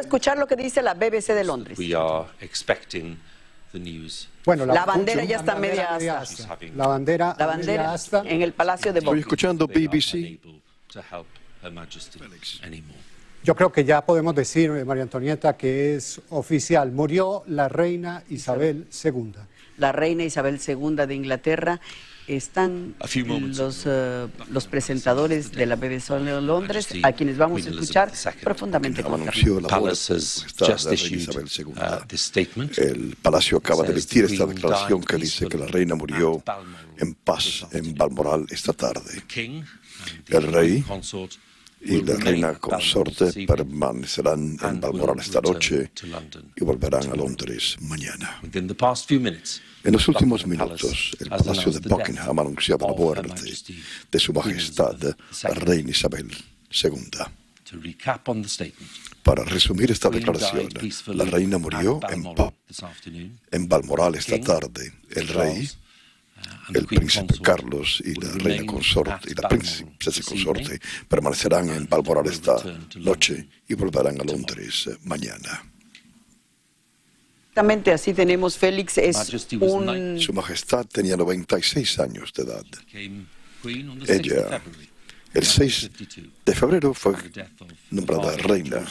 escuchar lo que dice la BBC de Londres. Bueno, la, bandera ya está media asta. La bandera, la bandera en el Palacio de Buckingham. Estoy escuchando BBC. Yo creo que ya podemos decir, eh, María Antonieta, que es oficial. Murió la reina Isabel II. La reina Isabel II de Inglaterra están los, eh, los presentadores de la BBC de Londres, a quienes vamos a escuchar profundamente uh, El Palacio acaba de emitir esta declaración que dice que la reina murió en paz en Balmoral esta tarde. El rey y la reina consorte permanecerán en Balmoral esta noche y volverán a Londres mañana. En los últimos minutos, el Palacio de Buckingham anunciaba la muerte de Su Majestad, la Reina Isabel II. Para resumir esta declaración, la reina murió en, en Balmoral esta tarde. El rey el príncipe Carlos y la reina consorte y la princesa consorte permanecerán en Balmoral esta noche y volverán a Londres mañana. Exactamente así tenemos Félix es un... Su Majestad tenía 96 años de edad. Ella el 6 de febrero fue nombrada reina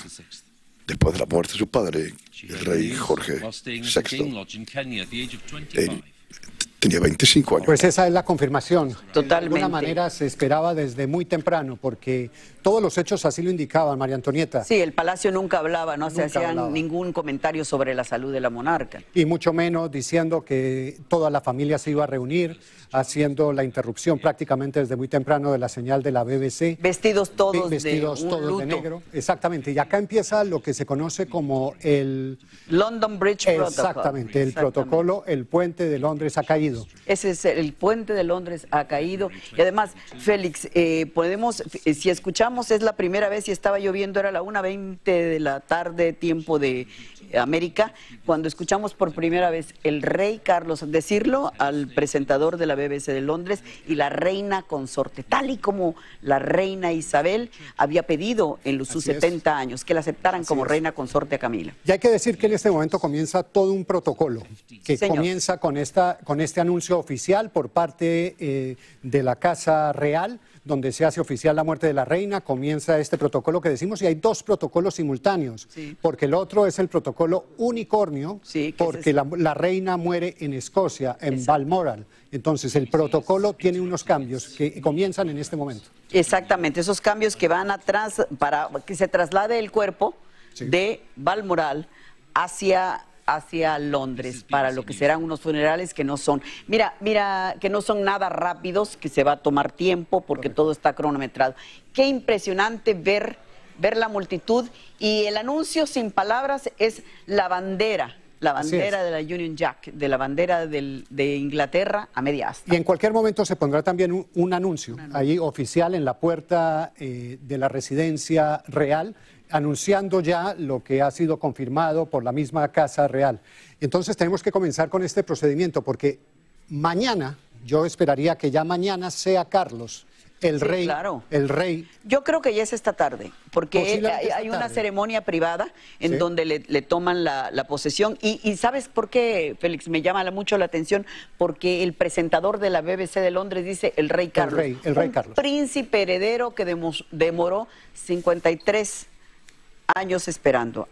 después de la muerte de su padre, el rey Jorge VI tenía 25 años. Pues esa es la confirmación. Totalmente. De alguna manera se esperaba desde muy temprano, porque todos los hechos así lo indicaban, María Antonieta. Sí, el Palacio nunca hablaba, no se hacían ningún comentario sobre la salud de la monarca. Y mucho menos diciendo que toda la familia se iba a reunir, haciendo la interrupción prácticamente desde muy temprano de la señal de la BBC. Vestidos todos vestidos de un negro. Exactamente. Y acá empieza lo que se conoce como el... London Bridge Protocol. Exactamente, el protocolo, el puente de Londres. Acá ese es el puente de Londres ha caído. Y además, Félix, eh, podemos, eh, si escuchamos, es la primera vez y estaba lloviendo, era la 1.20 de la tarde, tiempo de eh, América, cuando escuchamos por primera vez el rey Carlos decirlo al presentador de la BBC de Londres y la reina consorte, tal y como la reina Isabel había pedido en sus 70 años, que la aceptaran como reina consorte a Camila. Y hay que decir que en este momento comienza todo un protocolo, que comienza con, esta, con este este anuncio oficial por parte eh, de la Casa Real, donde se hace oficial la muerte de la reina, comienza este protocolo que decimos y hay dos protocolos simultáneos, porque el otro es el protocolo unicornio, porque la, reina muere en Escocia, en Balmoral. Entonces el protocolo tiene unos cambios que comienzan en este momento. Exactamente, esos cambios que van atrás para que se traslade el cuerpo de Balmoral hacia hacia Londres para lo que serán unos funerales que no son, mira, mira, que no son nada rápidos, que se va a tomar tiempo porque todo está cronometrado. Qué impresionante ver ver la multitud y el anuncio sin palabras es la bandera la bandera de la Union Jack, de la bandera de Inglaterra a media asta. Y en cualquier momento se pondrá también un, anuncio, ahí oficial en la puerta eh, de la residencia real, anunciando ya lo que ha sido confirmado por la misma Casa Real. Entonces tenemos que comenzar con este procedimiento porque mañana, yo esperaría que ya mañana sea Carlos el rey, claro. el rey. Yo creo que ya es esta tarde, porque hay, una ceremonia privada en donde le, toman la, posesión. Y, ¿sabes por qué, Félix? Me llama mucho la atención, porque el presentador de la BBC de Londres dice el rey Carlos. El rey, el rey Carlos. Príncipe heredero que demoró 53 años esperando.